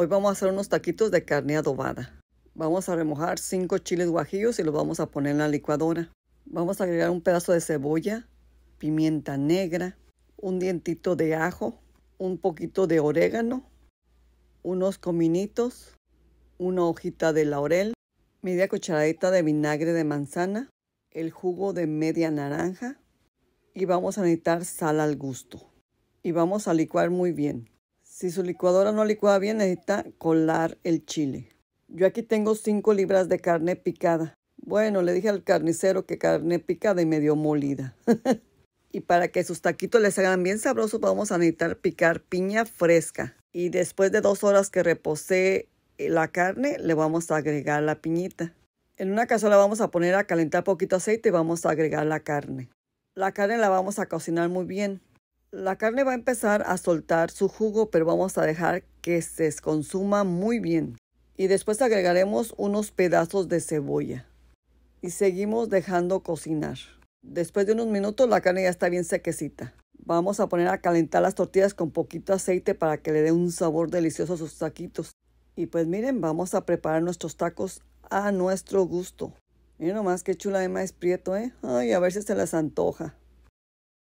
Hoy vamos a hacer unos taquitos de carne adobada. Vamos a remojar 5 chiles guajillos y los vamos a poner en la licuadora. Vamos a agregar un pedazo de cebolla, pimienta negra, un dientito de ajo, un poquito de orégano, unos cominitos, una hojita de laurel, media cucharadita de vinagre de manzana, el jugo de media naranja y vamos a necesitar sal al gusto. Y vamos a licuar muy bien. Si su licuadora no licúa bien, necesita colar el chile. Yo aquí tengo 5 libras de carne picada. Bueno, le dije al carnicero que carne picada y medio molida. y para que sus taquitos les hagan bien sabrosos, vamos a necesitar picar piña fresca. Y después de dos horas que reposé la carne, le vamos a agregar la piñita. En una cazuela vamos a poner a calentar poquito aceite y vamos a agregar la carne. La carne la vamos a cocinar muy bien. La carne va a empezar a soltar su jugo, pero vamos a dejar que se consuma muy bien. Y después agregaremos unos pedazos de cebolla. Y seguimos dejando cocinar. Después de unos minutos la carne ya está bien sequecita. Vamos a poner a calentar las tortillas con poquito aceite para que le dé un sabor delicioso a sus taquitos. Y pues miren, vamos a preparar nuestros tacos a nuestro gusto. Miren nomás qué chula de maíz prieto, ¿eh? Ay, a ver si se les antoja.